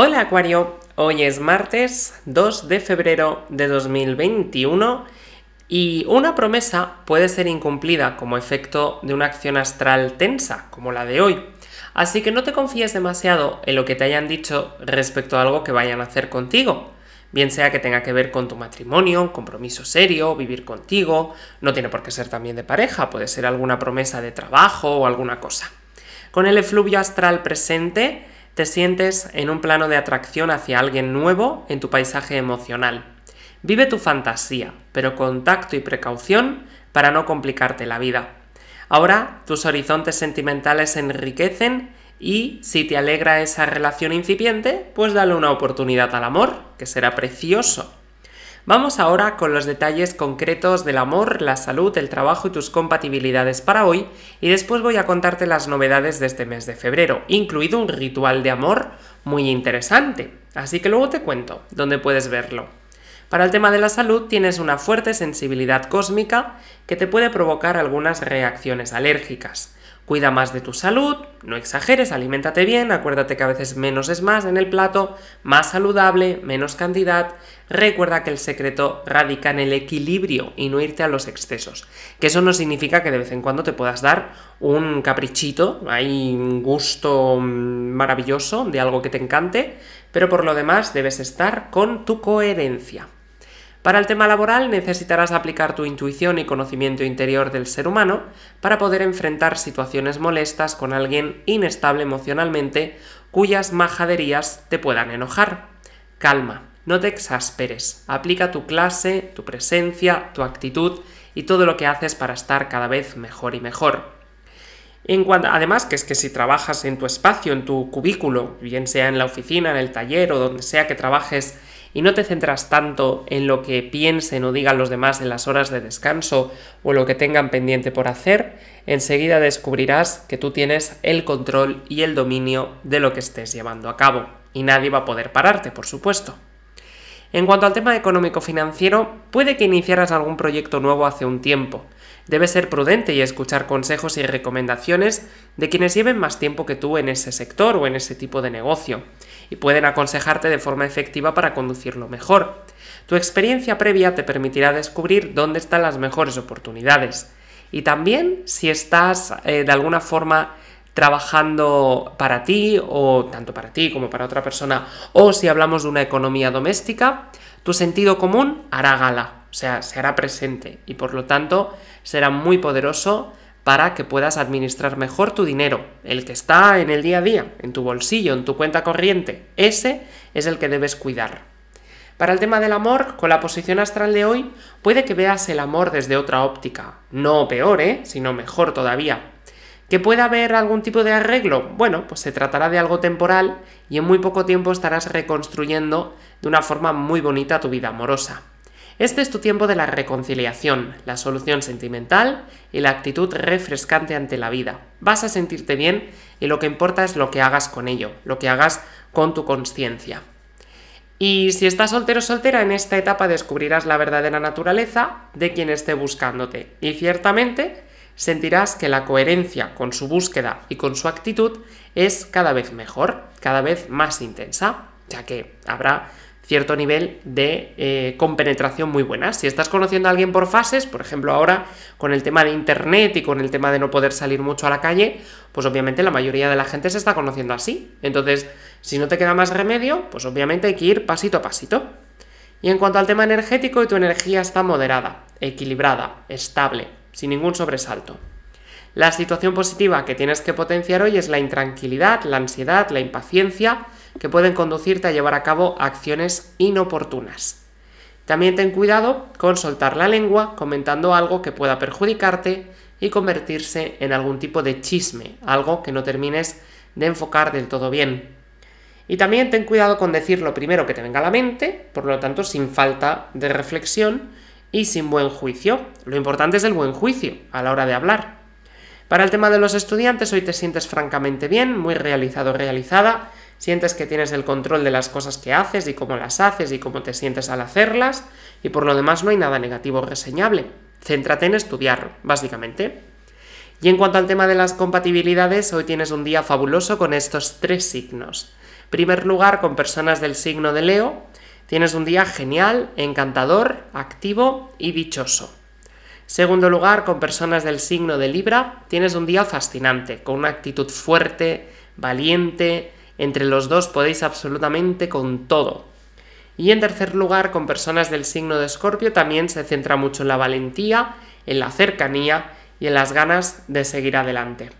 Hola Acuario, hoy es martes 2 de febrero de 2021 y una promesa puede ser incumplida como efecto de una acción astral tensa, como la de hoy. Así que no te confíes demasiado en lo que te hayan dicho respecto a algo que vayan a hacer contigo. Bien sea que tenga que ver con tu matrimonio, compromiso serio, vivir contigo, no tiene por qué ser también de pareja, puede ser alguna promesa de trabajo o alguna cosa. Con el efluvio astral presente, te sientes en un plano de atracción hacia alguien nuevo en tu paisaje emocional. Vive tu fantasía, pero con tacto y precaución para no complicarte la vida. Ahora tus horizontes sentimentales se enriquecen y si te alegra esa relación incipiente, pues dale una oportunidad al amor, que será precioso. Vamos ahora con los detalles concretos del amor, la salud, el trabajo y tus compatibilidades para hoy y después voy a contarte las novedades de este mes de febrero, incluido un ritual de amor muy interesante. Así que luego te cuento dónde puedes verlo. Para el tema de la salud tienes una fuerte sensibilidad cósmica que te puede provocar algunas reacciones alérgicas. Cuida más de tu salud, no exageres, aliméntate bien, acuérdate que a veces menos es más en el plato, más saludable, menos cantidad. Recuerda que el secreto radica en el equilibrio y no irte a los excesos. Que eso no significa que de vez en cuando te puedas dar un caprichito, hay un gusto mm, maravilloso de algo que te encante, pero por lo demás debes estar con tu coherencia. Para el tema laboral necesitarás aplicar tu intuición y conocimiento interior del ser humano para poder enfrentar situaciones molestas con alguien inestable emocionalmente cuyas majaderías te puedan enojar. Calma, no te exasperes, aplica tu clase, tu presencia, tu actitud y todo lo que haces para estar cada vez mejor y mejor. además, que es que si trabajas en tu espacio, en tu cubículo, bien sea en la oficina, en el taller o donde sea que trabajes y no te centras tanto en lo que piensen o digan los demás en las horas de descanso o lo que tengan pendiente por hacer, enseguida descubrirás que tú tienes el control y el dominio de lo que estés llevando a cabo y nadie va a poder pararte, por supuesto. En cuanto al tema económico-financiero, puede que iniciaras algún proyecto nuevo hace un tiempo, Debe ser prudente y escuchar consejos y recomendaciones de quienes lleven más tiempo que tú en ese sector o en ese tipo de negocio, y pueden aconsejarte de forma efectiva para conducirlo mejor. Tu experiencia previa te permitirá descubrir dónde están las mejores oportunidades. Y también si estás eh, de alguna forma trabajando para ti o tanto para ti como para otra persona, o si hablamos de una economía doméstica, tu sentido común hará gala o sea, se hará presente y por lo tanto será muy poderoso para que puedas administrar mejor tu dinero, el que está en el día a día, en tu bolsillo, en tu cuenta corriente. Ese es el que debes cuidar. Para el tema del amor, con la posición astral de hoy, puede que veas el amor desde otra óptica, no peor, ¿eh? sino mejor todavía. ¿Que pueda haber algún tipo de arreglo? Bueno, pues se tratará de algo temporal y en muy poco tiempo estarás reconstruyendo de una forma muy bonita tu vida amorosa. Este es tu tiempo de la reconciliación, la solución sentimental y la actitud refrescante ante la vida. Vas a sentirte bien y lo que importa es lo que hagas con ello, lo que hagas con tu conciencia. Y si estás soltero o soltera, en esta etapa descubrirás la verdadera naturaleza de quien esté buscándote. Y ciertamente sentirás que la coherencia con su búsqueda y con su actitud es cada vez mejor, cada vez más intensa, ya que habrá cierto nivel de eh, compenetración muy buena. Si estás conociendo a alguien por fases, por ejemplo ahora con el tema de internet y con el tema de no poder salir mucho a la calle, pues obviamente la mayoría de la gente se está conociendo así. Entonces, si no te queda más remedio, pues obviamente hay que ir pasito a pasito. Y en cuanto al tema energético, tu energía está moderada, equilibrada, estable, sin ningún sobresalto. La situación positiva que tienes que potenciar hoy es la intranquilidad, la ansiedad, la impaciencia, que pueden conducirte a llevar a cabo acciones inoportunas. También ten cuidado con soltar la lengua comentando algo que pueda perjudicarte y convertirse en algún tipo de chisme, algo que no termines de enfocar del todo bien. Y también ten cuidado con decir lo primero que te venga a la mente, por lo tanto sin falta de reflexión y sin buen juicio. Lo importante es el buen juicio a la hora de hablar. Para el tema de los estudiantes, hoy te sientes francamente bien, muy realizado, realizada, sientes que tienes el control de las cosas que haces y cómo las haces y cómo te sientes al hacerlas, y por lo demás no hay nada negativo o reseñable. Céntrate en estudiar, básicamente. Y en cuanto al tema de las compatibilidades, hoy tienes un día fabuloso con estos tres signos. primer lugar, con personas del signo de Leo, tienes un día genial, encantador, activo y dichoso. Segundo lugar, con personas del signo de Libra, tienes un día fascinante, con una actitud fuerte, valiente, entre los dos podéis absolutamente con todo. Y en tercer lugar, con personas del signo de Escorpio también se centra mucho en la valentía, en la cercanía y en las ganas de seguir adelante.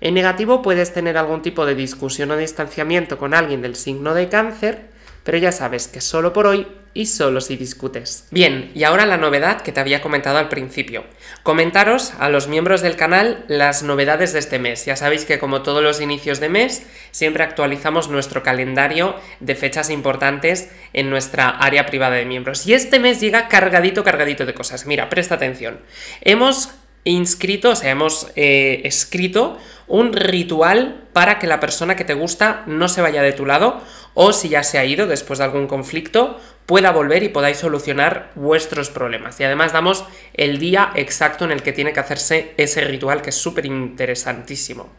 En negativo puedes tener algún tipo de discusión o distanciamiento con alguien del signo de cáncer, pero ya sabes que solo por hoy y solo si discutes. Bien, y ahora la novedad que te había comentado al principio. Comentaros a los miembros del canal las novedades de este mes. Ya sabéis que como todos los inicios de mes, siempre actualizamos nuestro calendario de fechas importantes en nuestra área privada de miembros. Y este mes llega cargadito, cargadito de cosas. Mira, presta atención. Hemos inscrito, o sea, hemos eh, escrito un ritual para que la persona que te gusta no se vaya de tu lado o si ya se ha ido después de algún conflicto, pueda volver y podáis solucionar vuestros problemas. Y además damos el día exacto en el que tiene que hacerse ese ritual, que es súper interesantísimo.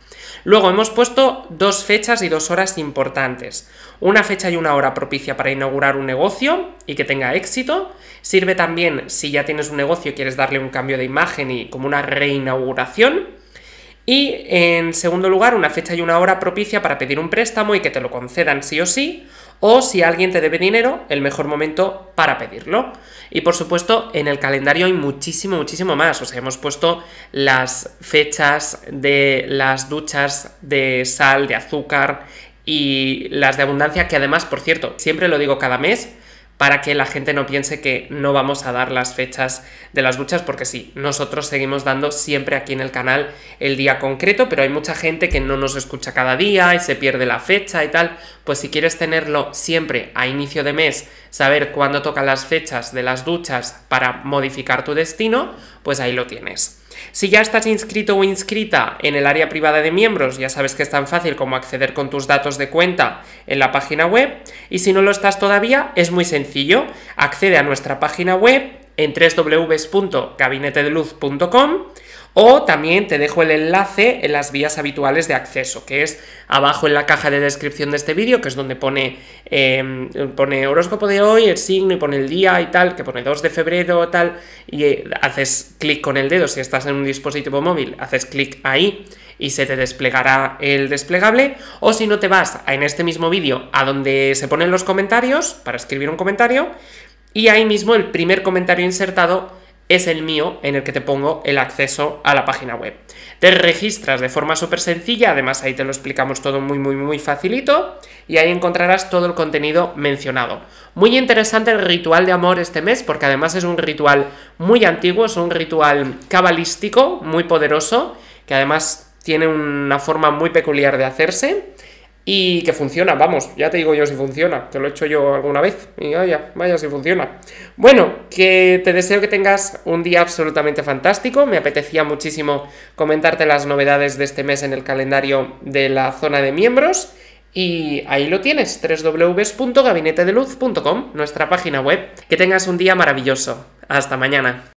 Luego hemos puesto dos fechas y dos horas importantes. Una fecha y una hora propicia para inaugurar un negocio y que tenga éxito. Sirve también si ya tienes un negocio y quieres darle un cambio de imagen y como una reinauguración. Y en segundo lugar, una fecha y una hora propicia para pedir un préstamo y que te lo concedan sí o sí, o si alguien te debe dinero, el mejor momento para pedirlo. Y por supuesto, en el calendario hay muchísimo, muchísimo más. O sea, hemos puesto las fechas de las duchas de sal, de azúcar y las de abundancia, que además, por cierto, siempre lo digo cada mes, para que la gente no piense que no vamos a dar las fechas de las duchas, porque sí, nosotros seguimos dando siempre aquí en el canal el día concreto, pero hay mucha gente que no nos escucha cada día y se pierde la fecha y tal, pues si quieres tenerlo siempre a inicio de mes, saber cuándo tocan las fechas de las duchas para modificar tu destino, pues ahí lo tienes. Si ya estás inscrito o inscrita en el área privada de miembros, ya sabes que es tan fácil como acceder con tus datos de cuenta en la página web. Y si no lo estás todavía, es muy sencillo. Accede a nuestra página web en www.gabinetedeluz.com o también te dejo el enlace en las vías habituales de acceso, que es abajo en la caja de descripción de este vídeo, que es donde pone, em, pone horóscopo de hoy, el signo y pone el día y tal, que pone 2 de febrero tal, y eh, haces clic con el dedo, si estás en un dispositivo móvil, haces clic ahí y se te desplegará el desplegable, o si no te vas en este mismo vídeo a donde se ponen los comentarios, para escribir un comentario, y ahí mismo el primer comentario insertado es el mío en el que te pongo el acceso a la página web. Te registras de forma súper sencilla, además ahí te lo explicamos todo muy muy muy facilito y ahí encontrarás todo el contenido mencionado. Muy interesante el ritual de amor este mes porque además es un ritual muy antiguo, es un ritual cabalístico muy poderoso que además tiene una forma muy peculiar de hacerse y que funciona, vamos, ya te digo yo si funciona, te lo he hecho yo alguna vez y vaya, vaya si funciona. Bueno, que te deseo que tengas un día absolutamente fantástico, me apetecía muchísimo comentarte las novedades de este mes en el calendario de la zona de miembros y ahí lo tienes, www.gabinetedeluz.com, nuestra página web. Que tengas un día maravilloso. Hasta mañana.